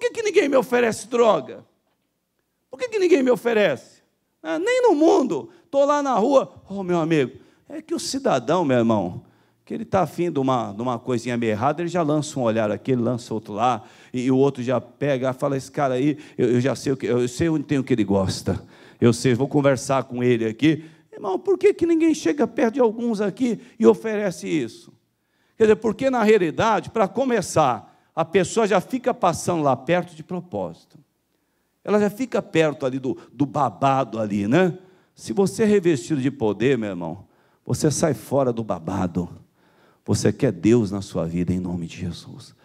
que, que ninguém me oferece droga? Por que, que ninguém me oferece? Ah, nem no mundo. Estou lá na rua, oh meu amigo, é que o cidadão, meu irmão, que ele está afim de uma, de uma coisinha meio errada, ele já lança um olhar aqui, ele lança outro lá, e, e o outro já pega, fala, esse cara aí, eu, eu já sei o que, eu sei onde tem o que ele gosta. Eu sei, vou conversar com ele aqui. Irmão, por que, que ninguém chega perto de alguns aqui e oferece isso? Quer dizer, porque na realidade, para começar, a pessoa já fica passando lá perto de propósito. Ela já fica perto ali do, do babado ali, né? Se você é revestido de poder, meu irmão, você sai fora do babado. Você quer Deus na sua vida, em nome de Jesus.